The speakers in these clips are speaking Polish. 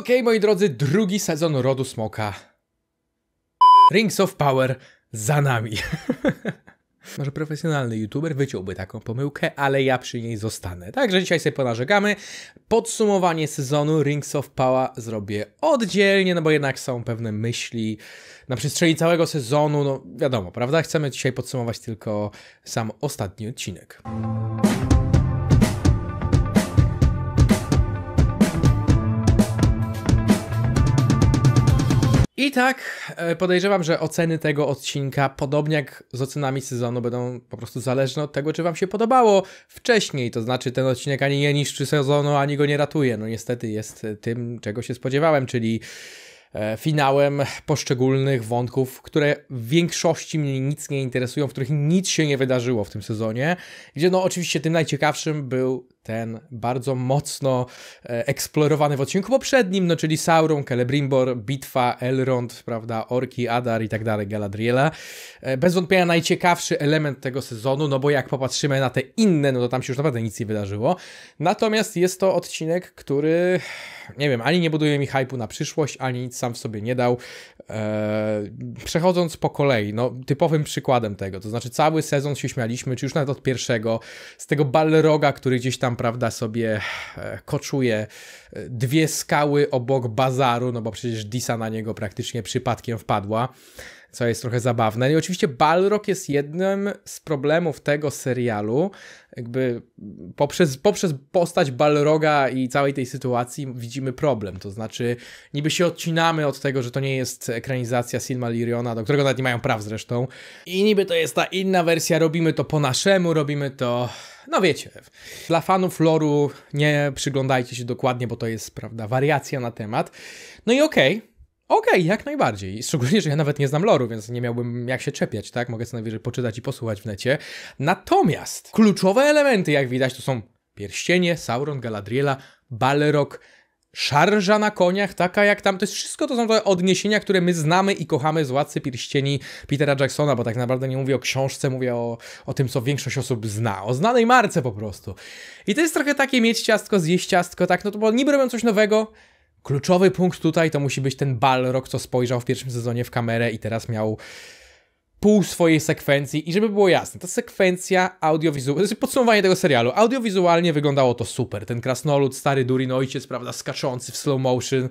Okej, okay, moi drodzy, drugi sezon Rodu Smoka. Rings of Power za nami. Może profesjonalny youtuber wyciąłby taką pomyłkę, ale ja przy niej zostanę. Także dzisiaj sobie ponarzekamy. Podsumowanie sezonu Rings of Power zrobię oddzielnie, no bo jednak są pewne myśli na przestrzeni całego sezonu. No wiadomo, prawda? Chcemy dzisiaj podsumować tylko sam ostatni odcinek. I tak e, podejrzewam, że oceny tego odcinka, podobnie jak z ocenami sezonu, będą po prostu zależne od tego, czy Wam się podobało wcześniej. To znaczy, ten odcinek ani nie niszczy sezonu, ani go nie ratuje. No niestety jest e, tym, czego się spodziewałem, czyli e, finałem poszczególnych wątków, które w większości mnie nic nie interesują, w których nic się nie wydarzyło w tym sezonie. Gdzie no oczywiście tym najciekawszym był ten bardzo mocno e, eksplorowany w odcinku poprzednim, no czyli Sauron, Celebrimbor, Bitwa, Elrond, prawda, Orki, Adar i tak dalej, Galadriela. E, bez wątpienia najciekawszy element tego sezonu, no bo jak popatrzymy na te inne, no to tam się już naprawdę nic nie wydarzyło. Natomiast jest to odcinek, który nie wiem, ani nie buduje mi hypu na przyszłość, ani nic sam w sobie nie dał. Eee, przechodząc po kolei, no typowym przykładem tego, to znaczy cały sezon się śmialiśmy, czy już nawet od pierwszego, z tego Balroga, który gdzieś tam, prawda, sobie e, koczuje e, dwie skały obok bazaru, no bo przecież Disa na niego praktycznie przypadkiem wpadła co jest trochę zabawne. No I oczywiście Balrog jest jednym z problemów tego serialu. Jakby poprzez, poprzez postać Balroga i całej tej sytuacji widzimy problem. To znaczy, niby się odcinamy od tego, że to nie jest ekranizacja Silmarilliona, do którego nawet nie mają praw zresztą. I niby to jest ta inna wersja, robimy to po naszemu, robimy to. No wiecie, dla fanów loru nie przyglądajcie się dokładnie, bo to jest, prawda, wariacja na temat. No i okej, okay Okej, okay, jak najbardziej. Szczególnie, że ja nawet nie znam loru, więc nie miałbym jak się czepiać, tak? Mogę co najwyżej poczytać i posłuchać w necie. Natomiast kluczowe elementy, jak widać, to są pierścienie, Sauron, Galadriela, Balrog, szarża na koniach, taka jak tam. To jest wszystko, to są te odniesienia, które my znamy i kochamy z Władcy Pierścieni Petera Jacksona, bo tak naprawdę nie mówię o książce, mówię o, o tym, co większość osób zna, o znanej marce po prostu. I to jest trochę takie mieć ciastko, zjeść ciastko, tak, no to bo niby robią coś nowego, Kluczowy punkt tutaj to musi być ten Balrog, co spojrzał w pierwszym sezonie w kamerę i teraz miał pół swojej sekwencji. I żeby było jasne, ta sekwencja audiowizualna, znaczy to jest podsumowanie tego serialu. Audiowizualnie wyglądało to super. Ten krasnolud, stary Durin ojciec, prawda, skaczący w slow motion.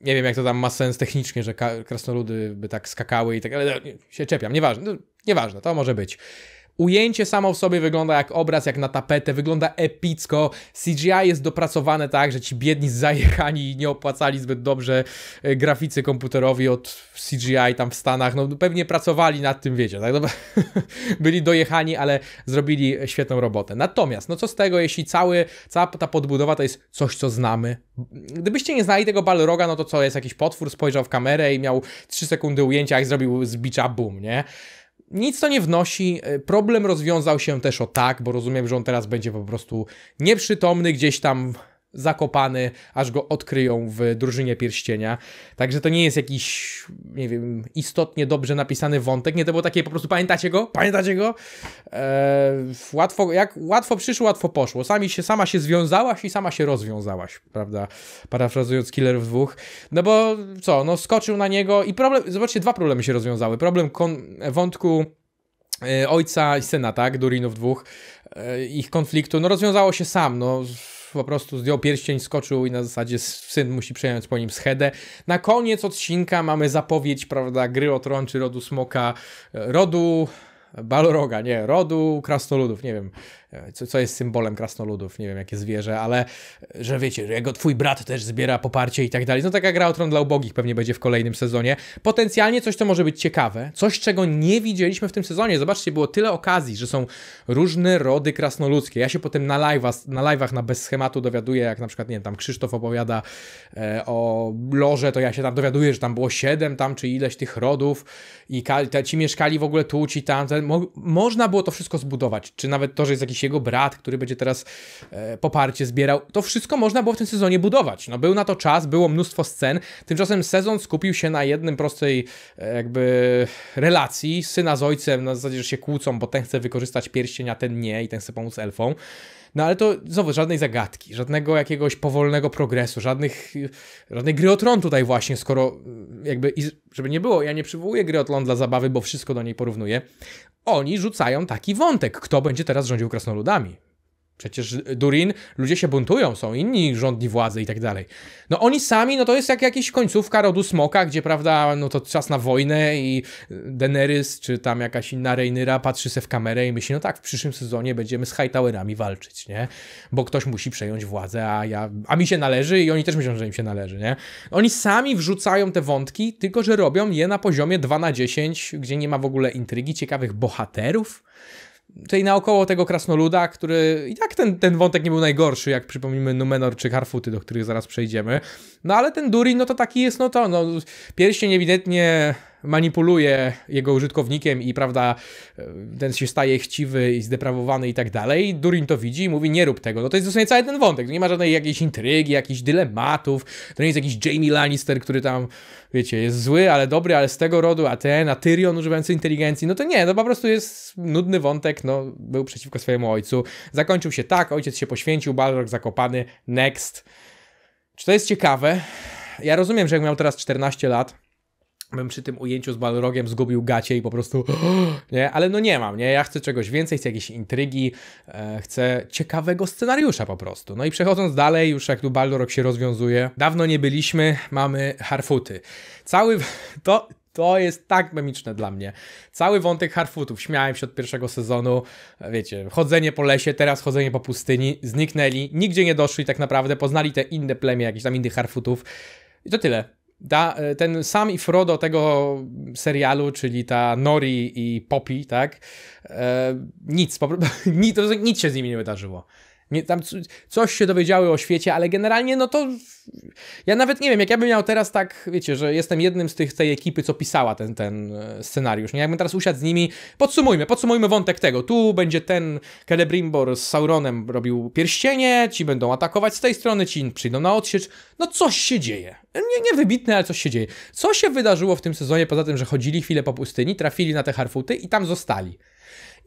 Nie wiem, jak to tam ma sens technicznie, że krasnoludy by tak skakały i tak, ale się czepiam. Nieważne, no, nieważne, to może być. Ujęcie samo w sobie wygląda jak obraz, jak na tapetę, wygląda epicko. CGI jest dopracowane tak, że ci biedni zajechani i nie opłacali zbyt dobrze e, graficy komputerowi od CGI tam w Stanach. No pewnie pracowali nad tym, wiecie, tak? dobrze no, byli dojechani, ale zrobili świetną robotę. Natomiast, no co z tego, jeśli cały, cała ta podbudowa to jest coś, co znamy. Gdybyście nie znali tego Balroga, no to co, jest jakiś potwór, spojrzał w kamerę i miał 3 sekundy ujęcia, jak zrobił z bicza boom, nie? nic to nie wnosi. E, problem rozwiązał się też o tak, bo rozumiem, że on teraz będzie po prostu nieprzytomny gdzieś tam zakopany, aż go odkryją w drużynie pierścienia. Także to nie jest jakiś, nie wiem, istotnie dobrze napisany wątek. Nie, to było takie po prostu, pamiętacie go? Pamiętacie go? Eee, łatwo, jak łatwo przyszło, łatwo poszło. Sami się, sama się związałaś i sama się rozwiązałaś, prawda? Parafrazując w dwóch. No bo co, no skoczył na niego i problem, zobaczcie, dwa problemy się rozwiązały. Problem wątku e, ojca i syna, tak, Durinów dwóch, e, ich konfliktu, no rozwiązało się sam, no po prostu zdjął pierścień, skoczył i na zasadzie syn musi przejąć po nim schedę. Na koniec odcinka mamy zapowiedź, prawda, gry o tron czy rodu smoka, e, rodu... Balroga, nie, rodu krasnoludów, nie wiem. E, co, co jest symbolem krasnoludów, nie wiem jakie zwierzę, ale e, że wiecie, jego twój brat też zbiera poparcie i tak dalej. No taka gra o tron dla ubogich pewnie będzie w kolejnym sezonie. Potencjalnie coś, co może być ciekawe, coś, czego nie widzieliśmy w tym sezonie. Zobaczcie, było tyle okazji, że są różne rody krasnoludzkie. Ja się potem na, live'a, na live'ach na bez schematu dowiaduję, jak na przykład, nie wiem, tam Krzysztof opowiada e, o loże, to ja się tam dowiaduję, że tam było siedem tam, czy ileś tych rodów i ci mieszkali w ogóle tu, ci tam. Mo można było to wszystko zbudować. Czy nawet to, że jest jakiś jego brat, który będzie teraz e, poparcie zbierał. To wszystko można było w tym sezonie budować. No, był na to czas, było mnóstwo scen. Tymczasem sezon skupił się na jednym prostej e, jakby relacji syna z ojcem, na zasadzie, że się kłócą, bo ten chce wykorzystać pierścień, a ten nie i ten chce pomóc elfom. No ale to znowu żadnej zagadki, żadnego jakiegoś powolnego progresu, żadnych, żadnej gry o tron tutaj właśnie, skoro mm, jakby, żeby nie było, ja nie przywołuję gry o tron dla zabawy, bo wszystko do niej porównuję. Oni rzucają taki wątek, kto będzie teraz rządził krasnoludami. Przecież Durin, ludzie się buntują, są inni rządni władzy i tak dalej. No oni sami, no to jest jak jakaś końcówka rodu Smoka, gdzie prawda, no to czas na wojnę i Denerys czy tam jakaś inna Reynyra patrzy se w kamerę i myśli, no tak, w przyszłym sezonie będziemy z Hightowerami walczyć, nie? Bo ktoś musi przejąć władzę, a ja, a mi się należy i oni też myślą, że im się należy, nie? Oni sami wrzucają te wątki, tylko że robią je na poziomie 2 na 10, gdzie nie ma w ogóle intrygi, ciekawych bohaterów, tutaj naokoło tego krasnoluda, który i tak ten, ten wątek nie był najgorszy, jak przypomnimy Numenor czy Harfuty, do których zaraz przejdziemy. No ale ten Durin, no to taki jest, no to, no pierścień ewidentnie manipuluje jego użytkownikiem i prawda, ten się staje chciwy i zdeprawowany i tak dalej. Durin to widzi i mówi, nie rób tego. No to jest dosłownie cały ten wątek. Nie ma żadnej jakiejś intrygi, jakichś dylematów. To nie jest jakiś Jamie Lannister, który tam, wiecie, jest zły, ale dobry, ale z tego rodu, a ten, a Tyrion używający inteligencji. No to nie, no po prostu jest nudny wątek, no był przeciwko swojemu ojcu. Zakończył się tak, ojciec się poświęcił, Balrog zakopany, next. Czy to jest ciekawe? Ja rozumiem, że jak miał teraz 14 lat, bym przy tym ujęciu z Balrogiem zgubił gacie i po prostu, nie? Ale no nie mam, nie? Ja chcę czegoś więcej, chcę jakiejś intrygi, e, chcę ciekawego scenariusza po prostu. No i przechodząc dalej, już jak tu Balrog się rozwiązuje, dawno nie byliśmy, mamy Harfuty. Cały, to, to jest tak memiczne dla mnie. Cały wątek Harfutów, śmiałem się od pierwszego sezonu, e, wiecie, chodzenie po lesie, teraz chodzenie po pustyni, zniknęli, nigdzie nie doszli tak naprawdę, poznali te inne plemię, jakieś tam innych Harfutów. I to tyle da, e, ten sam i Frodo tego serialu, czyli ta Nori i Poppy, tak? E, nic, po, nic, nic się z nimi nie wydarzyło. Nie, tam coś się dowiedziały o świecie, ale generalnie no to ja nawet nie wiem, jak ja bym miał teraz tak, wiecie, że jestem jednym z tych tej ekipy, co pisała ten, ten e, scenariusz, nie? Jakbym teraz usiadł z nimi, podsumujmy, podsumujmy wątek tego. Tu będzie ten Celebrimbor z Sauronem robił pierścienie, ci będą atakować z tej strony, ci przyjdą na odsiecz. No coś się dzieje. Nie, nie wybitne, ale coś się dzieje. Co się wydarzyło w tym sezonie, poza tym, że chodzili chwilę po pustyni, trafili na te harfuty i tam zostali.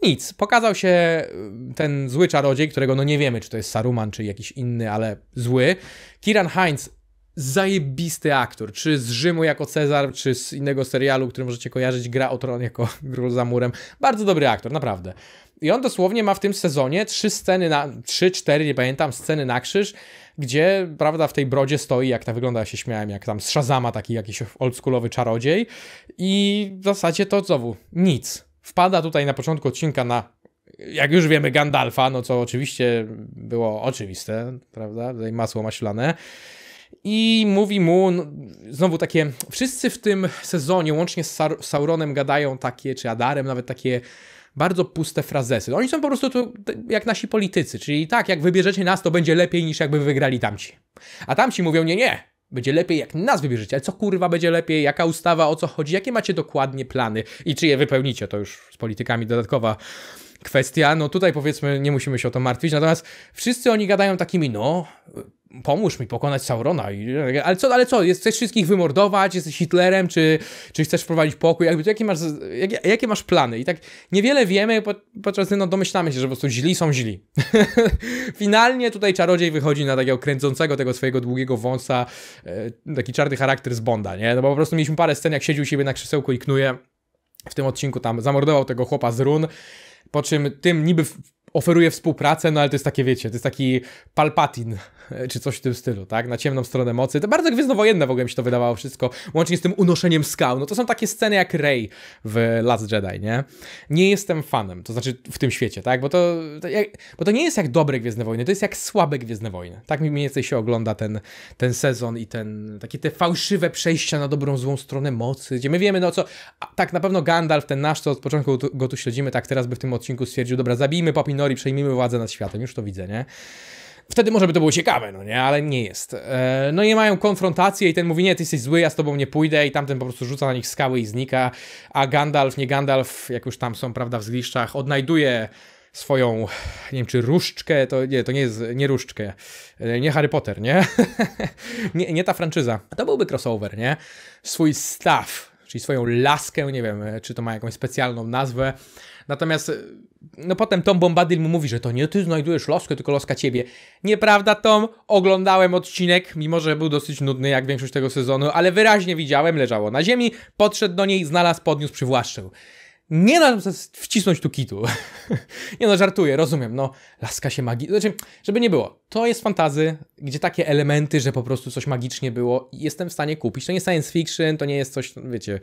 Nic, pokazał się y, ten zły czarodziej, którego no nie wiemy, czy to jest Saruman, czy jakiś inny, ale zły. Kiran Heinz zajebisty aktor, czy z Rzymu jako Cezar, czy z innego serialu, który możecie kojarzyć, Gra o Tron jako Król za murem. Bardzo dobry aktor, naprawdę. I on dosłownie ma w tym sezonie trzy sceny, na, trzy, cztery, nie pamiętam, sceny na krzyż, gdzie, prawda, w tej brodzie stoi, jak ta wygląda, ja się śmiałem, jak tam z Shazama taki jakiś oldschoolowy czarodziej i w zasadzie to znowu nic wpada tutaj na początku odcinka na, jak już wiemy, Gandalfa, no co oczywiście było oczywiste, prawda? Tutaj masło maślane. I mówi mu, no, znowu takie, wszyscy w tym sezonie, łącznie z Sauronem, gadają takie, czy Adarem, nawet takie bardzo puste frazesy. Oni są po prostu tu jak nasi politycy, czyli tak, jak wybierzecie nas, to będzie lepiej niż jakby wygrali tamci. A tamci mówią, nie, nie, będzie lepiej, jak nas wybierzecie, ale co kurwa będzie lepiej, jaka ustawa, o co chodzi, jakie macie dokładnie plany i czy je wypełnicie, to już z politykami dodatkowa kwestia. No tutaj powiedzmy, nie musimy się o to martwić. Natomiast wszyscy oni gadają takimi, no, pomóż mi pokonać Saurona. Ale co, ale co, chcesz wszystkich wymordować, jesteś Hitlerem, czy, czy chcesz wprowadzić pokój? Jakby to jakie masz, jakie, jakie masz plany? I tak niewiele wiemy, podczas no, domyślamy się, że po prostu źli są źli. Finalnie tutaj czarodziej wychodzi na takiego kręcącego tego swojego długiego wąsa, e, taki czarny charakter z Bonda, nie? No bo po prostu mieliśmy parę scen, jak siedził siebie na krzesełku i knuje. W tym odcinku tam zamordował tego chłopa z run po czym tym niby oferuje współpracę, no ale to jest takie, wiecie, to jest taki Palpatin E, czy coś w tym stylu, tak? Na ciemną stronę mocy. To bardzo gwiezdnowojenne w ogóle mi się to wydawało wszystko, łącznie z tym unoszeniem skał. No to są takie sceny jak Rey w Last Jedi, nie? Nie jestem fanem, to znaczy w tym świecie, tak? Bo to, to jak, bo to nie jest jak dobre Gwiezdne Wojny, to jest jak słabe Gwiezdne Wojny. Tak mi mniej więcej się ogląda ten, ten sezon i ten, takie te fałszywe przejścia na dobrą, złą stronę mocy, gdzie my wiemy, no co, tak na pewno Gandalf, ten nasz, co od początku tu, go tu śledzimy, tak teraz by w tym odcinku stwierdził, dobra, zabijmy Papinori, przejmijmy władzę nad światem, już to widzę, nie? wtedy może by to było ciekawe, no nie, ale nie jest. E, no i mają konfrontację i ten mówi, nie, ty jesteś zły, ja z tobą nie pójdę i tamten po prostu rzuca na nich skały i znika, a Gandalf, nie Gandalf, jak już tam są, prawda, w zgliszczach, odnajduje swoją, nie wiem, czy różdżkę, to nie, to nie jest, nie różdżkę, e, nie Harry Potter, nie? nie, nie ta franczyza. To byłby crossover, nie? Swój staw, czyli swoją laskę, nie wiem, e, czy to ma jakąś specjalną nazwę. Natomiast no potem Tom Bombadil mu mówi, że to nie ty znajdujesz loskę, tylko loska ciebie. Nieprawda Tom, oglądałem odcinek, mimo że był dosyć nudny jak większość tego sezonu, ale wyraźnie widziałem, leżało na ziemi, podszedł do niej, znalazł, podniósł, przywłaszczył nie da wcisnąć tu kitu. nie no, żartuję, rozumiem, no, laska się magii... Znaczy, żeby nie było, to jest fantazy, gdzie takie elementy, że po prostu coś magicznie było i jestem w stanie kupić. To nie jest science fiction, to nie jest coś, no, wiecie,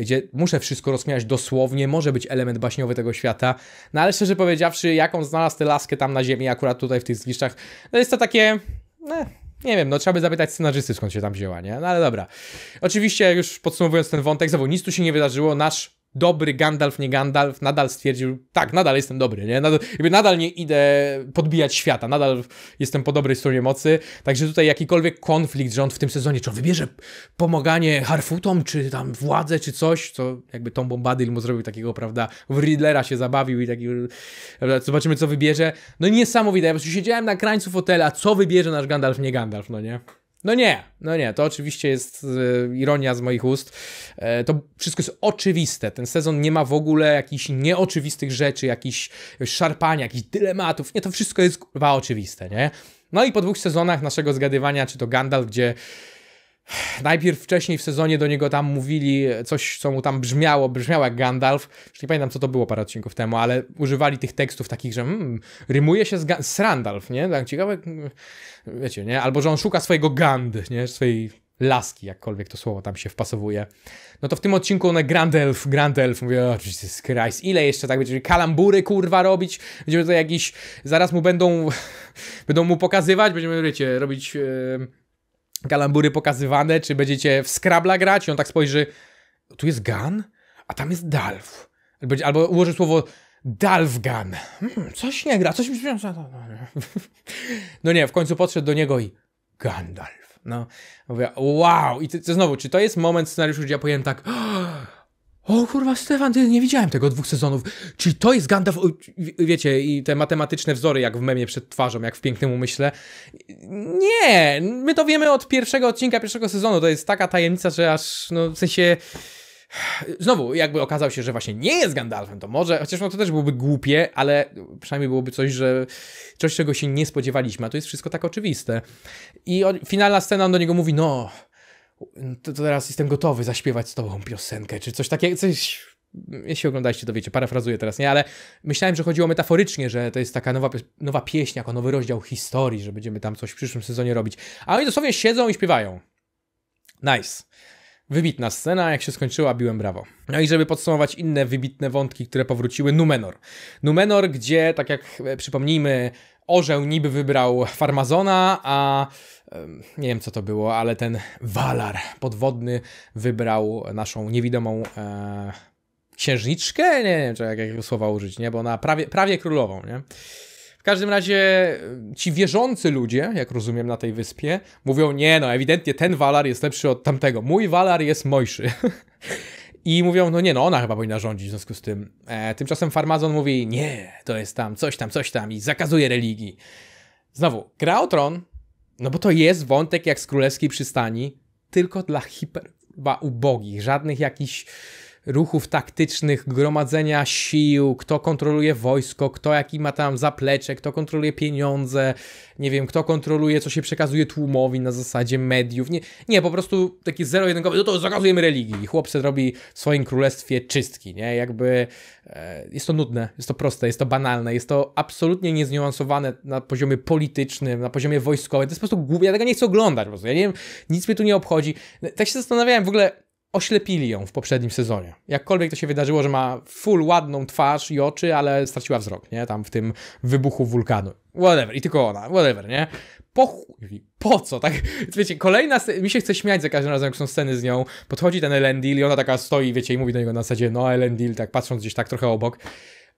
gdzie muszę wszystko rozmiać dosłownie, może być element baśniowy tego świata, no ale szczerze powiedziawszy, jaką znalazł tę laskę tam na ziemi, akurat tutaj w tych zwiszczach, no jest to takie... Ne, no, nie wiem, no trzeba by zapytać scenarzysty, skąd się tam wzięła, nie? No ale dobra. Oczywiście, już podsumowując ten wątek, znowu nic tu się nie wydarzyło. Nasz dobry Gandalf, nie Gandalf, nadal stwierdził, tak, nadal jestem dobry, nie? Nadal, nadal nie idę podbijać świata, nadal jestem po dobrej stronie mocy, także tutaj jakikolwiek konflikt, że on w tym sezonie, czy on wybierze pomaganie Harfutom, czy tam władzę, czy coś, co jakby Tom Bombadil mu zrobił takiego, prawda, w Riddlera się zabawił i taki, zobaczymy co wybierze, no niesamowite, ja po prostu siedziałem na krańcu fotela, co wybierze nasz Gandalf, nie Gandalf, no nie? No nie, no nie, to oczywiście jest e, ironia z moich ust. E, to wszystko jest oczywiste. Ten sezon nie ma w ogóle jakichś nieoczywistych rzeczy, jakichś szarpania, jakichś dylematów. Nie, to wszystko jest kurwa oczywiste, nie? No i po dwóch sezonach naszego zgadywania, czy to Gandalf, gdzie Najpierw wcześniej w sezonie do niego tam mówili coś, co mu tam brzmiało, brzmiało jak Gandalf. Już nie pamiętam, co to było parę odcinków temu, ale używali tych tekstów takich, że mm, rymuje się z, Ga z Randalf, nie? Tak ciekawe, mm, wiecie, nie? Albo, że on szuka swojego Gandy, nie? Swojej laski, jakkolwiek to słowo tam się wpasowuje. No to w tym odcinku one Grand Elf, Grand Elf, mówię, oh, Jesus Christ, ile jeszcze tak będzie kalambury, kurwa, robić? Będziemy to jakiś, zaraz mu będą, będą mu pokazywać, będziemy, wiecie, robić... Yy kalambury pokazywane, czy będziecie w Scrabble grać i on tak spojrzy, tu jest Gan, a tam jest Dalf. Albo ułoży słowo Dalfgan. Hmm, coś nie gra, coś mi No nie, w końcu podszedł do niego i Gandalf. No, mówię, wow. I to, to znowu, czy to jest moment scenariuszu, gdzie ja powiem tak, oh, o kurwa, Stefan, ty nie widziałem tego dwóch sezonów. Czyli to jest Gandalf, wiecie, i te matematyczne wzory, jak w memie przed twarzą, jak w pięknym umyśle. Nie, my to wiemy od pierwszego odcinka, pierwszego sezonu. To jest taka tajemnica, że aż, no w sensie. Znowu, jakby okazał się, że właśnie nie jest Gandalfem, to może, chociaż no to też byłoby głupie, ale przynajmniej byłoby coś, że coś, czego się nie spodziewaliśmy, a to jest wszystko tak oczywiste. I finalna scena, on do niego mówi, no, no to, to teraz jestem gotowy zaśpiewać z tobą piosenkę, czy coś takiego, coś jeśli oglądaliście, to wiecie, parafrazuję teraz, nie, ale myślałem, że chodziło metaforycznie, że to jest taka nowa, nowa pieśń, jako nowy rozdział historii, że będziemy tam coś w przyszłym sezonie robić. A oni dosłownie siedzą i śpiewają. Nice. Wybitna scena, jak się skończyła, biłem brawo. No i żeby podsumować inne wybitne wątki, które powróciły, Numenor. Numenor, gdzie, tak jak e, przypomnijmy, orzeł niby wybrał Farmazona, a nie wiem co to było, ale ten walar podwodny wybrał naszą niewidomą e, księżniczkę, nie, wiem czy jak, jakiego słowa użyć, nie, bo ona prawie, prawie królową, nie. W każdym razie ci wierzący ludzie, jak rozumiem na tej wyspie, mówią, nie no, ewidentnie ten walar jest lepszy od tamtego, mój walar jest mojszy. I mówią, no nie, no ona chyba powinna rządzić w związku z tym. E, tymczasem Farmazon mówi, nie, to jest tam, coś tam, coś tam i zakazuje religii. Znowu, gra o tron no bo to jest wątek jak z Królewskiej Przystani, tylko dla hiper ubogich, żadnych jakichś ruchów taktycznych, gromadzenia sił, kto kontroluje wojsko, kto jaki ma tam zaplecze, kto kontroluje pieniądze, nie wiem, kto kontroluje, co się przekazuje tłumowi na zasadzie mediów. Nie, nie po prostu taki zero-jedynkowy, no to zakazujemy religii. Chłopcy robi w swoim królestwie czystki, nie? Jakby e, jest to nudne, jest to proste, jest to banalne, jest to absolutnie niezniuansowane na poziomie politycznym, na poziomie wojskowym. To jest po prostu głupie, ja tego nie chcę oglądać po prostu. Ja nie wiem, nic mnie tu nie obchodzi. Tak się zastanawiałem w ogóle, oślepili ją w poprzednim sezonie. Jakkolwiek to się wydarzyło, że ma full ładną twarz i oczy, ale straciła wzrok, nie? Tam w tym wybuchu wulkanu. Whatever, i tylko ona, whatever, nie? Po chuj, po co? Tak, wiecie, kolejna, mi się chce śmiać za każdym razem, jak są sceny z nią, podchodzi ten Elendil i ona taka stoi, wiecie, i mówi do niego na zasadzie, no Elendil, tak patrząc gdzieś tak trochę obok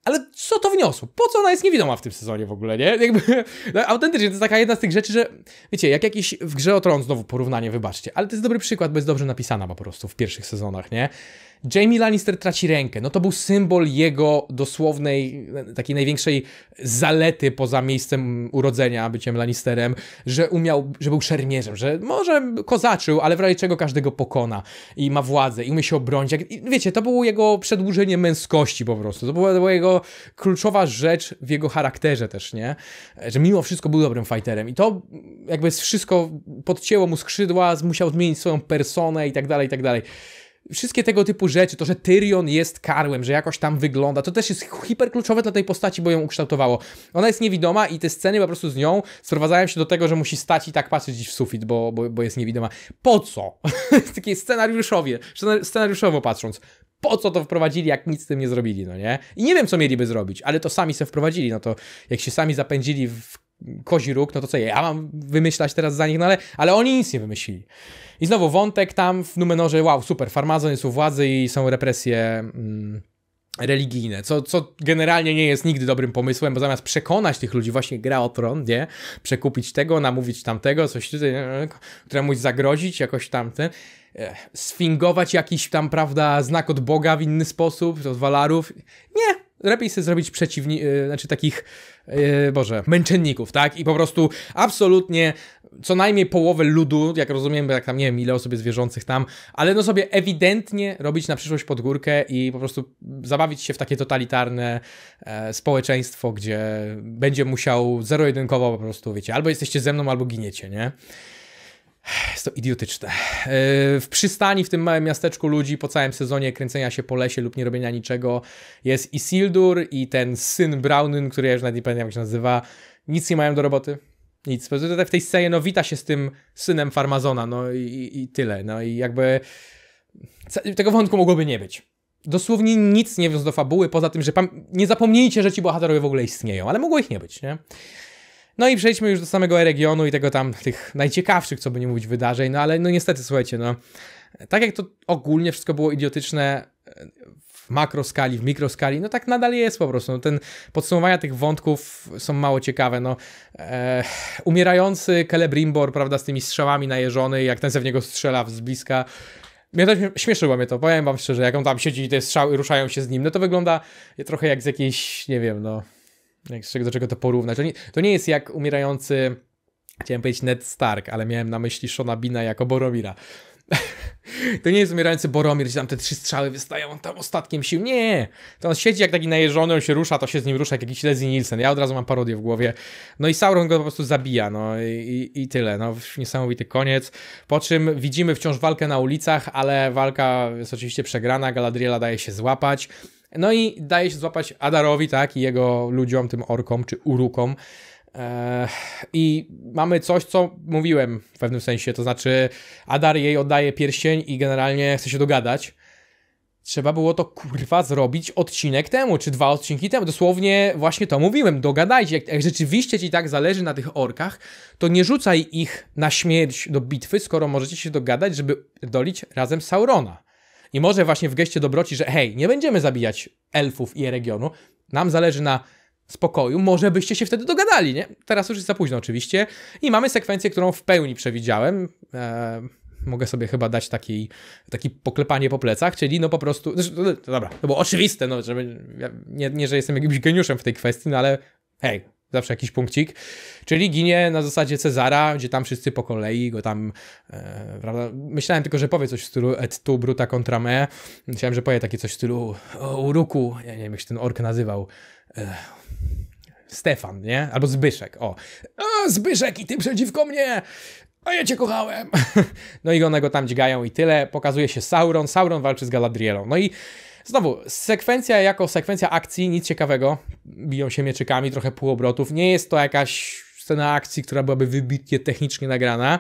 ale co to wniosło? Po co ona jest niewidoma w tym sezonie w ogóle, nie? Jakby, no, autentycznie, to jest taka jedna z tych rzeczy, że wiecie, jak jakiś w grze o tron, znowu porównanie, wybaczcie, ale to jest dobry przykład, bo jest dobrze napisana po prostu w pierwszych sezonach, nie? Jamie Lannister traci rękę. No to był symbol jego dosłownej, takiej największej zalety poza miejscem urodzenia, byciem Lannisterem, że umiał, że był szermierzem, że może kozaczył, ale w razie czego każdego pokona i ma władzę i umie się obronić. I wiecie, to było jego przedłużenie męskości po prostu. To była, to była jego kluczowa rzecz w jego charakterze też, nie? Że mimo wszystko był dobrym fighterem i to jakby wszystko podcięło mu skrzydła, musiał zmienić swoją personę i tak dalej, i tak dalej. Wszystkie tego typu rzeczy, to, że Tyrion jest karłem, że jakoś tam wygląda, to też jest hiperkluczowe dla tej postaci, bo ją ukształtowało. Ona jest niewidoma i te sceny po prostu z nią sprowadzają się do tego, że musi stać i tak patrzeć w sufit, bo, bo, bo jest niewidoma. Po co? Takie scenariuszowie, scenariuszowo patrząc, po co to wprowadzili, jak nic z tym nie zrobili, no nie? I nie wiem, co mieliby zrobić, ale to sami se wprowadzili, no to jak się sami zapędzili w kozi róg, no to co, ja mam wymyślać teraz za nich, no ale, ale oni nic nie wymyślili. I znowu wątek tam w Numenorze, wow, super, Farmazon jest u władzy i są represje mm, religijne, co, co generalnie nie jest nigdy dobrym pomysłem, bo zamiast przekonać tych ludzi, właśnie gra o tron, nie? Przekupić tego, namówić tamtego, coś tutaj, któremuś zagrozić, jakoś tamten e, sfingować jakiś tam, prawda, znak od Boga w inny sposób, od Walarów. Nie, Lepiej sobie zrobić przeciwni, y, znaczy takich, yy, Boże, męczenników, tak? I po prostu absolutnie co najmniej połowę ludu, jak rozumiem, jak tam nie wiem ile osób jest wierzących tam, ale no sobie ewidentnie robić na przyszłość pod górkę i po prostu zabawić się w takie totalitarne e, społeczeństwo, gdzie będzie musiał zero-jedynkowo po prostu, wiecie, albo jesteście ze mną, albo giniecie, nie? Jest to idiotyczne. E, w przystani w tym małym miasteczku ludzi po całym sezonie kręcenia się po lesie lub nie robienia niczego jest i Sildur i ten syn Brownyn, który ja już nawet nie pamiętam jak się nazywa. Nic nie mają do roboty. Nic. W tej scenie no wita się z tym synem Farmazona, no i, i tyle. No i jakby tego wątku mogłoby nie być dosłownie nic nie wiąz do fabuły, poza tym, że nie zapomnijcie, że ci bohaterowie w ogóle istnieją, ale mogło ich nie być, nie? No i przejdźmy już do samego regionu i tego tam, tych najciekawszych, co by nie mówić, wydarzeń, no ale no niestety, słuchajcie, no tak jak to ogólnie wszystko było idiotyczne e, w makroskali, w mikroskali, no tak nadal jest po prostu. No, ten podsumowania tych wątków są mało ciekawe. No, e, umierający Celebrimbor, prawda, z tymi strzałami najeżony, jak ten ze w niego strzela z bliska. Mnie to śmieszyło mnie to, powiem wam szczerze, jak on tam siedzi i te strzały ruszają się z nim, no to wygląda trochę jak z jakiejś, nie wiem, no jak, do czego to porównać. To nie, to nie jest jak umierający, chciałem powiedzieć Ned Stark, ale miałem na myśli Shona Bina jako Boromira. to nie jest umierający Boromir, gdzie tam te trzy strzały wystają, on tam ostatkiem sił. Nie! To on siedzi jak taki najeżony, on się rusza, to się z nim rusza jak jakiś Leslie Nielsen. Ja od razu mam parodię w głowie. No i Sauron go po prostu zabija, no i, i tyle. No niesamowity koniec. Po czym widzimy wciąż walkę na ulicach, ale walka jest oczywiście przegrana, Galadriela daje się złapać. No i daje się złapać Adarowi, tak, i jego ludziom, tym orkom czy urukom. I mamy coś, co mówiłem w pewnym sensie, to znaczy Adar jej oddaje pierścień i generalnie chce się dogadać. Trzeba było to kurwa zrobić odcinek temu, czy dwa odcinki temu. Dosłownie właśnie to mówiłem. Dogadajcie, jak, jak rzeczywiście ci tak zależy na tych orkach, to nie rzucaj ich na śmierć do bitwy, skoro możecie się dogadać, żeby dolić razem Saurona. I może właśnie w geście dobroci, że hej, nie będziemy zabijać elfów i regionu, nam zależy na spokoju, może byście się wtedy dogadali, nie? Teraz już jest za późno oczywiście. I mamy sekwencję, którą w pełni przewidziałem. Eee, mogę sobie chyba dać taki, taki poklepanie po plecach, czyli no po prostu, dobra, to było oczywiste, no, żeby, nie, nie, że jestem jakimś geniuszem w tej kwestii, no ale hej, zawsze jakiś punkcik, czyli ginie na zasadzie Cezara, gdzie tam wszyscy po kolei go tam, e, prawda, myślałem tylko, że powie coś w stylu et tu bruta contra me, myślałem, że powie takie coś w stylu uruku, ja nie wiem jak się ten ork nazywał, e, Stefan, nie? Albo Zbyszek, o. A, Zbyszek i ty przeciwko mnie! A ja cię kochałem! no i one go tam dźgają i tyle. Pokazuje się Sauron. Sauron walczy z Galadrielą. No i Znowu, sekwencja jako sekwencja akcji, nic ciekawego. Biją się mieczykami, trochę półobrotów. Nie jest to jakaś scena akcji, która byłaby wybitnie technicznie nagrana.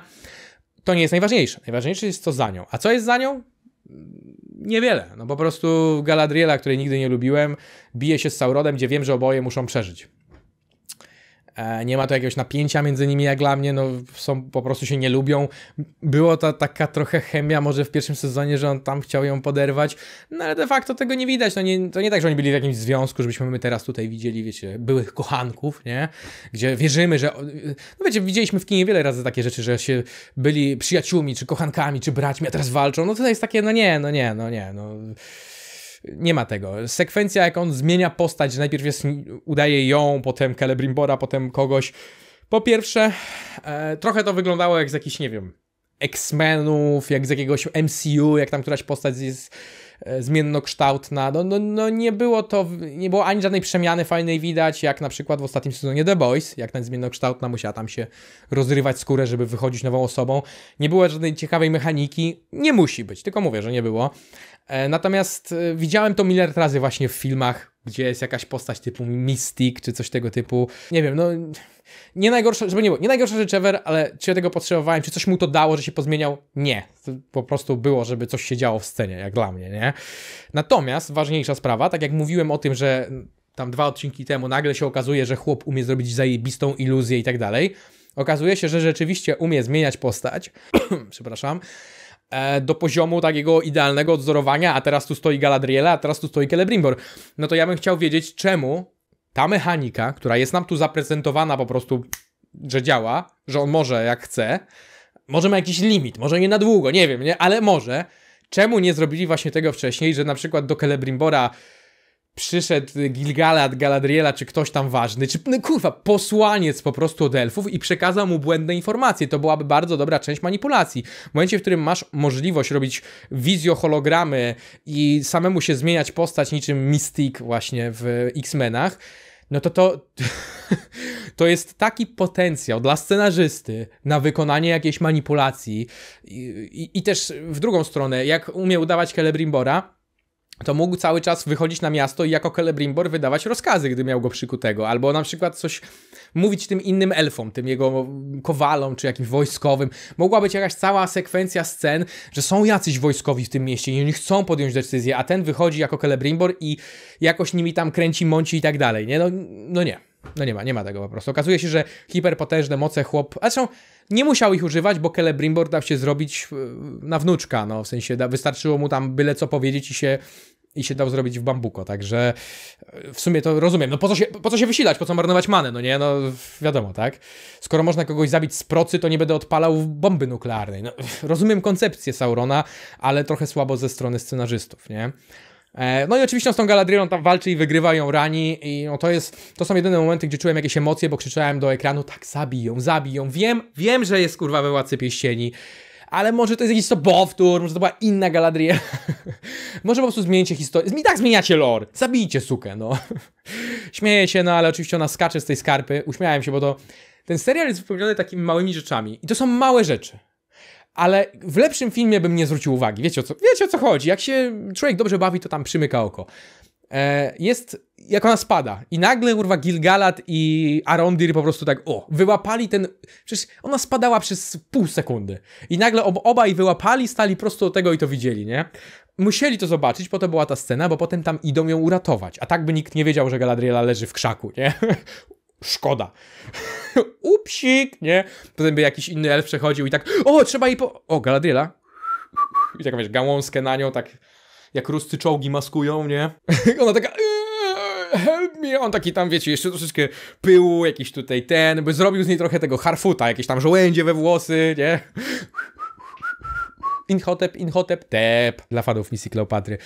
To nie jest najważniejsze. Najważniejsze jest to za nią. A co jest za nią? Niewiele. No po prostu Galadriela, której nigdy nie lubiłem, bije się z saurodem gdzie wiem, że oboje muszą przeżyć. E, nie ma tu jakiegoś napięcia między nimi, jak dla mnie, no są, po prostu się nie lubią. Było ta taka trochę chemia może w pierwszym sezonie, że on tam chciał ją poderwać, no ale de facto tego nie widać, no nie, to nie tak, że oni byli w jakimś związku, żebyśmy my teraz tutaj widzieli, wiecie, byłych kochanków, nie? Gdzie wierzymy, że, no wiecie, widzieliśmy w kinie wiele razy takie rzeczy, że się byli przyjaciółmi, czy kochankami, czy braćmi, a teraz walczą, no to jest takie, no nie, no nie, no nie, no nie ma tego. Sekwencja, jak on zmienia postać, najpierw jest, udaje ją, potem Celebrimbora, potem kogoś. Po pierwsze, e, trochę to wyglądało jak z jakichś, nie wiem, X-Menów, jak z jakiegoś MCU, jak tam któraś postać jest e, zmiennokształtna. No, no, no nie było to, nie było ani żadnej przemiany fajnej widać, jak na przykład w ostatnim sezonie The Boys, jak ta zmiennokształtna musiała tam się rozrywać skórę, żeby wychodzić nową osobą. Nie było żadnej ciekawej mechaniki. Nie musi być, tylko mówię, że nie było. E, natomiast e, widziałem to miliard razy właśnie w filmach, gdzie jest jakaś postać typu Mystic czy coś tego typu. Nie wiem, no nie najgorsza, żeby nie było, nie najgorsza rzecz ever, ale czy ja tego potrzebowałem, czy coś mu to dało, że się pozmieniał? Nie. To po prostu było, żeby coś się działo w scenie, jak dla mnie, nie? Natomiast ważniejsza sprawa, tak jak mówiłem o tym, że tam dwa odcinki temu nagle się okazuje, że chłop umie zrobić zajebistą iluzję i tak dalej. Okazuje się, że rzeczywiście umie zmieniać postać. Przepraszam E, do poziomu takiego idealnego odzorowania, a teraz tu stoi Galadriela, a teraz tu stoi Celebrimbor. No to ja bym chciał wiedzieć, czemu ta mechanika, która jest nam tu zaprezentowana po prostu, że działa, że on może jak chce, może ma jakiś limit, może nie na długo, nie wiem, nie? ale może. Czemu nie zrobili właśnie tego wcześniej, że na przykład do Celebrimbora przyszedł Gilgalad, Galadriela, czy ktoś tam ważny, czy no, kurwa, posłaniec po prostu od elfów i przekazał mu błędne informacje. To byłaby bardzo dobra część manipulacji. W momencie, w którym masz możliwość robić hologramy i samemu się zmieniać postać niczym Mystic właśnie w X-Menach, no to to, to jest taki potencjał dla scenarzysty na wykonanie jakiejś manipulacji. I, i, i też w drugą stronę, jak umie udawać Celebrimbora, to mógł cały czas wychodzić na miasto i jako Celebrimbor wydawać rozkazy, gdy miał go przykutego, albo na przykład coś mówić tym innym elfom, tym jego kowalom czy jakimś wojskowym. Mogła być jakaś cała sekwencja scen, że są jacyś wojskowi w tym mieście i oni chcą podjąć decyzję, a ten wychodzi jako Celebrimbor i jakoś nimi tam kręci, mąci i tak dalej, nie? No, no nie. No nie ma, nie ma tego po prostu. Okazuje się, że hiperpotężne moce chłop... A zresztą nie musiał ich używać, bo Celebrimbor dał się zrobić e, na wnuczka, no w sensie da, wystarczyło mu tam byle co powiedzieć i się i się dał zrobić w bambuko, także e, w sumie to rozumiem. No po co się, po co się wysilać, po co marnować manę, no nie? No wiadomo, tak? Skoro można kogoś zabić z procy, to nie będę odpalał bomby nuklearnej. No, rozumiem koncepcję Saurona, ale trochę słabo ze strony scenarzystów, nie? E, no i oczywiście on z tą Galadrielą tam walczy i wygrywa ją, rani i no to jest, to są jedyne momenty, gdzie czułem jakieś emocje, bo krzyczałem do ekranu, tak zabiją, zabiją, wiem, wiem, że jest kurwa we Władcy Pieścieni, ale może to jest jakiś sobowtór, może to była inna Galadriel. może po prostu zmienicie historię. I tak zmieniacie lore. Zabijcie sukę, no. Śmieję się, no ale oczywiście ona skacze z tej skarpy. Uśmiałem się, bo to... Ten serial jest wypełniony takimi małymi rzeczami. I to są małe rzeczy ale w lepszym filmie bym nie zwrócił uwagi. Wiecie o co, wiecie o co chodzi. Jak się człowiek dobrze bawi, to tam przymyka oko. E, jest, jak ona spada i nagle, urwa Gilgalad i Arondir po prostu tak, o, wyłapali ten, przecież ona spadała przez pół sekundy i nagle ob, obaj wyłapali, stali prosto do tego i to widzieli, nie? Musieli to zobaczyć, po to była ta scena, bo potem tam idą ją uratować, a tak by nikt nie wiedział, że Galadriela leży w krzaku, nie? szkoda. Upsik, nie? Potem by jakiś inny elf przechodził i tak, o, trzeba jej po... O, Galadriela. I tak, wiesz, gałązkę na nią, tak jak ruscy czołgi maskują, nie? Ona taka eee, help me, on taki tam, wiecie, jeszcze troszeczkę pyłu, jakiś tutaj ten, by zrobił z niej trochę tego harfuta, jakieś tam żołędzie we włosy, nie? Inhotep, Inhotep, Tep dla fanów misji Kleopatry.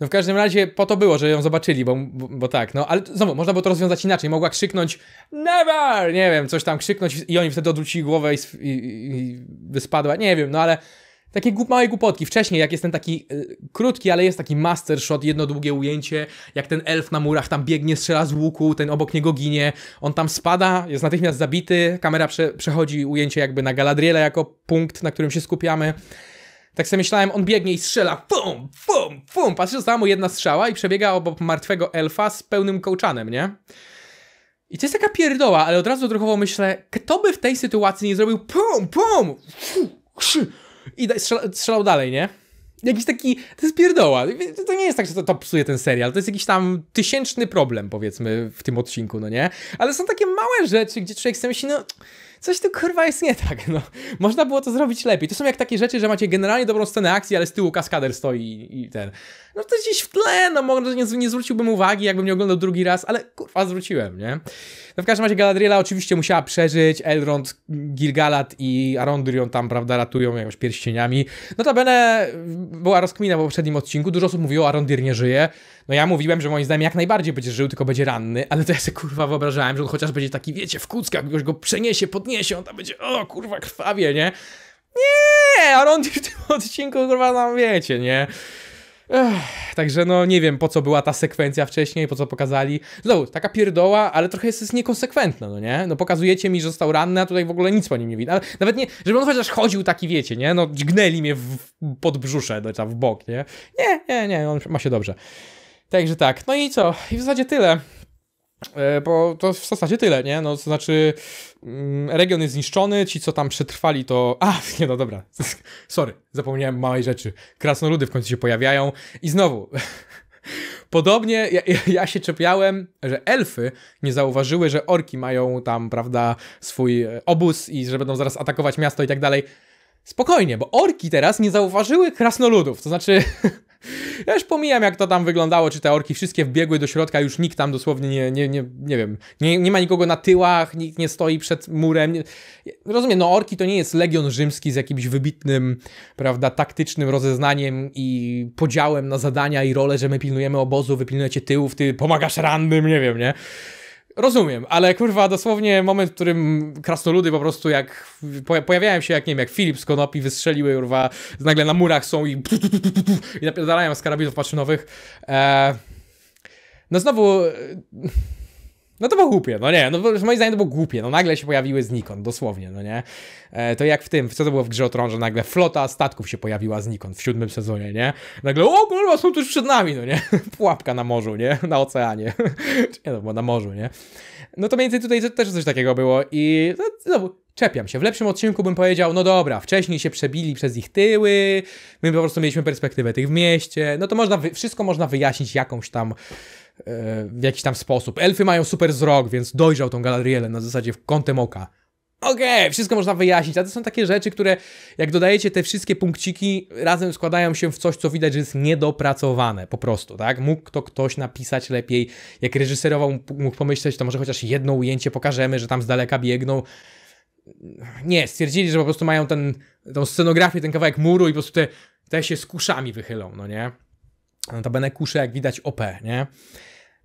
No w każdym razie po to było, że ją zobaczyli, bo, bo, bo tak, no ale znowu, można było to rozwiązać inaczej. Mogła krzyknąć never, nie wiem, coś tam krzyknąć i oni wtedy odwrócili głowę i, i, i wyspadła, nie wiem, no ale takie głup, małe głupotki. Wcześniej, jak jest ten taki y, krótki, ale jest taki master shot, jedno długie ujęcie, jak ten elf na murach tam biegnie, strzela z łuku, ten obok niego ginie, on tam spada, jest natychmiast zabity, kamera prze, przechodzi ujęcie jakby na Galadriela jako punkt, na którym się skupiamy. Tak sobie myślałem, on biegnie i strzela. Fum, fum, fum. Patrzę, została mu jedna strzała i przebiega obok martwego elfa z pełnym kołczanem, nie? I to jest taka pierdoła, ale od razu odruchowo myślę, kto by w tej sytuacji nie zrobił pum, pum, i strzelał, strzelał dalej, nie? Jakiś taki, to jest pierdoła. To nie jest tak, że to, to psuje ten serial. To jest jakiś tam tysięczny problem, powiedzmy, w tym odcinku, no nie? Ale są takie małe rzeczy, gdzie człowiek sobie myśli, no coś tu kurwa jest nie tak, no. Można było to zrobić lepiej. To są jak takie rzeczy, że macie generalnie dobrą scenę akcji, ale z tyłu kaskader stoi i, i ten. No to gdzieś w tle, no może nie, nie zwróciłbym uwagi, jakbym nie oglądał drugi raz, ale kurwa zwróciłem, nie? No w każdym razie Galadriela oczywiście musiała przeżyć, Elrond, Gilgalad i Arondir ją tam, prawda, ratują jakąś pierścieniami. Notabene była rozkmina w poprzednim odcinku, dużo osób mówiło, Arondir nie żyje. No ja mówiłem, że moim zdaniem jak najbardziej będzie żył, tylko będzie ranny, ale to ja sobie kurwa wyobrażałem, że on chociaż będzie taki, wiecie, w kuckach, ktoś go przeniesie, podniesie, on tam będzie, o kurwa, krwawie, nie? Nie, a on w tym odcinku kurwa tam no, wiecie, nie? Ech, także no nie wiem po co była ta sekwencja wcześniej, po co pokazali. Znowu, taka pierdoła, ale trochę jest, jest niekonsekwentna, no nie? No pokazujecie mi, że został ranny, a tutaj w ogóle nic po nim nie widać. Nawet nie, żeby on chociaż chodził taki, wiecie, nie? No dźgnęli mnie w, w podbrzusze, no, tam w bok, nie? Nie, nie, nie, on ma się dobrze. Także tak, no i co? I w zasadzie tyle. E, bo to w zasadzie tyle, nie? No, to znaczy, mm, region jest zniszczony, ci co tam przetrwali to... A, nie no dobra, sorry, zapomniałem małej rzeczy. Krasnoludy w końcu się pojawiają i znowu... Podobnie ja, ja, się czepiałem, że elfy nie zauważyły, że orki mają tam, prawda, swój e, obóz i że będą zaraz atakować miasto i tak dalej. Spokojnie, bo orki teraz nie zauważyły krasnoludów, to znaczy ja już pomijam, jak to tam wyglądało, czy te orki wszystkie wbiegły do środka, już nikt tam dosłownie nie, nie, nie, nie wiem, nie, nie ma nikogo na tyłach, nikt nie stoi przed murem. Rozumiem, no orki to nie jest legion rzymski z jakimś wybitnym, prawda, taktycznym rozeznaniem i podziałem na zadania i role, że my pilnujemy obozu, wy pilnujecie tyłów, ty pomagasz rannym, nie wiem, nie? Rozumiem, ale kurwa, dosłownie moment, w którym krasnoludy po prostu jak pojawiają się, jak nie wiem, jak Filip z Konopi wystrzeliły, kurwa, nagle na murach są i, i napierdalają z karabinów maszynowych. Eee... No znowu, e, no to było głupie, no nie, no moim zdaniem to było głupie, no nagle się pojawiły znikąd, dosłownie, no nie. E, to jak w tym, co to było w grze o tron, że nagle flota statków się pojawiła znikąd w siódmym sezonie, nie. Nagle, o kurwa, są tuż przed nami, no nie. Pułapka na morzu, nie, na oceanie. nie no, bo na morzu, nie. No to między tutaj też coś takiego było i no, znowu, czepiam się. W lepszym odcinku bym powiedział, no dobra, wcześniej się przebili przez ich tyły, my po prostu mieliśmy perspektywę tych w mieście, no to można, wszystko można wyjaśnić jakąś tam E, w jakiś tam sposób. Elfy mają super wzrok, więc dojrzał tą Galadrielę na zasadzie w kątem oka. Okej, okay, wszystko można wyjaśnić, ale to są takie rzeczy, które jak dodajecie te wszystkie punkciki, razem składają się w coś, co widać, że jest niedopracowane po prostu, tak? Mógł to ktoś napisać lepiej, jak reżyserował, mógł pomyśleć, to może chociaż jedno ujęcie pokażemy, że tam z daleka biegną. Nie, stwierdzili, że po prostu mają ten, tą scenografię, ten kawałek muru i po prostu te, te się z kuszami wychylą, no nie? Notabene kusze, jak widać, OP, nie?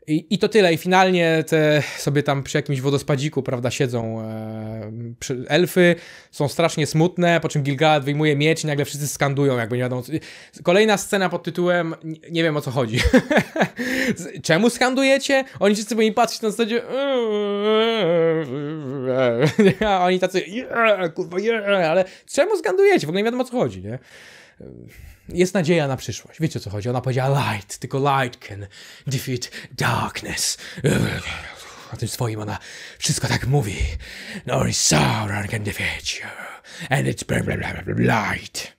I, I, to tyle. I finalnie te sobie tam przy jakimś wodospadziku, prawda, siedzą e, elfy, są strasznie smutne, po czym Gilgad wyjmuje miecz i nagle wszyscy skandują, jakby nie wiadomo. Co... Kolejna scena pod tytułem nie wiem o co chodzi. Czemu skandujecie? Oni wszyscy powinni patrzeć na zasadzie a oni tacy kurwa, ale czemu skandujecie? W ogóle nie wiadomo o co chodzi, nie? jest nadzieja na przyszłość. Wiecie o co chodzi? Ona powiedziała light, tylko light can defeat darkness. O tym swoim ona wszystko tak mówi. No only Sauron can defeat you. And it's blah, blah, blah, blah, light.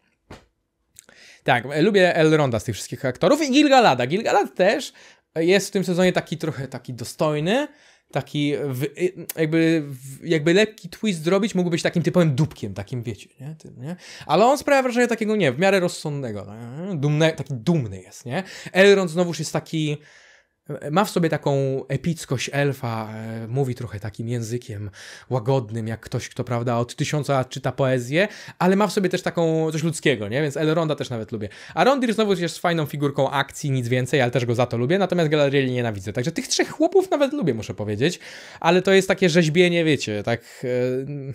Tak, lubię Elronda z tych wszystkich aktorów i Gilgalada. Gilgalad też jest w tym sezonie taki trochę taki dostojny taki w, y, jakby, jakby lekki twist zrobić, mógł być takim typowym dupkiem, takim wiecie, nie? Tym, nie? Ale on sprawia wrażenie takiego, nie, w miarę rozsądnego, nie? Dumne, taki dumny jest, nie? Elrond znowuż jest taki ma w sobie taką epickość elfa, e, mówi trochę takim językiem łagodnym, jak ktoś, kto prawda od tysiąca lat czyta poezję, ale ma w sobie też taką coś ludzkiego, nie? Więc Elronda też nawet lubię. A Rondir znowu jest fajną figurką akcji, nic więcej, ale też go za to lubię, natomiast Galadrieli nienawidzę. Także tych trzech chłopów nawet lubię, muszę powiedzieć, ale to jest takie rzeźbienie, wiecie, tak... Yy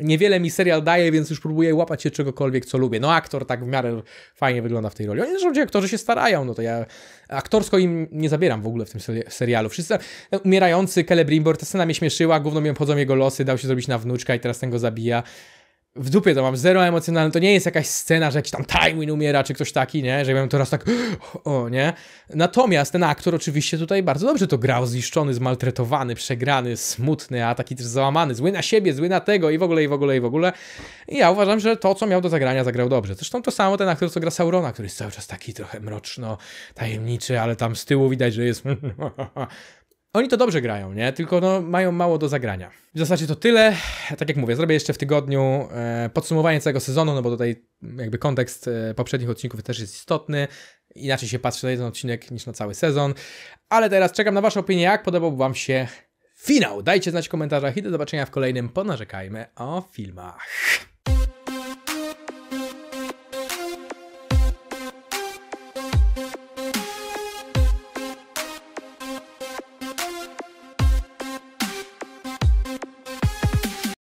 Niewiele mi serial daje, więc już próbuję łapać się czegokolwiek, co lubię. No aktor tak w miarę fajnie wygląda w tej roli. Oni ludzie, aktorzy się starają, no to ja aktorsko im nie zabieram w ogóle w tym serialu. Wszyscy umierający Celebrimbor, ta scena mnie śmieszyła, Główno mi obchodzą jego losy, dał się zrobić na wnuczka i teraz ten go zabija w dupie to mam, zero emocjonalne, to nie jest jakaś scena, że jakiś tam Tywin umiera, czy ktoś taki, nie, że ja miałem teraz tak, o, nie. Natomiast ten aktor oczywiście tutaj bardzo dobrze to grał, zniszczony, zmaltretowany, przegrany, smutny, a taki też załamany, zły na siebie, zły na tego i w ogóle, i w ogóle, i w ogóle. I ja uważam, że to, co miał do zagrania, zagrał dobrze. Zresztą to samo ten aktor, co gra Saurona, który jest cały czas taki trochę mroczno, tajemniczy, ale tam z tyłu widać, że jest Oni to dobrze grają, nie? Tylko no, mają mało do zagrania. W zasadzie to tyle. Tak jak mówię, zrobię jeszcze w tygodniu e, podsumowanie całego sezonu, no bo tutaj jakby kontekst e, poprzednich odcinków też jest istotny. Inaczej się patrzy na jeden odcinek niż na cały sezon. Ale teraz czekam na Waszą opinię, jak podobał Wam się finał. Dajcie znać w komentarzach i do zobaczenia w kolejnym Ponarzekajmy o filmach.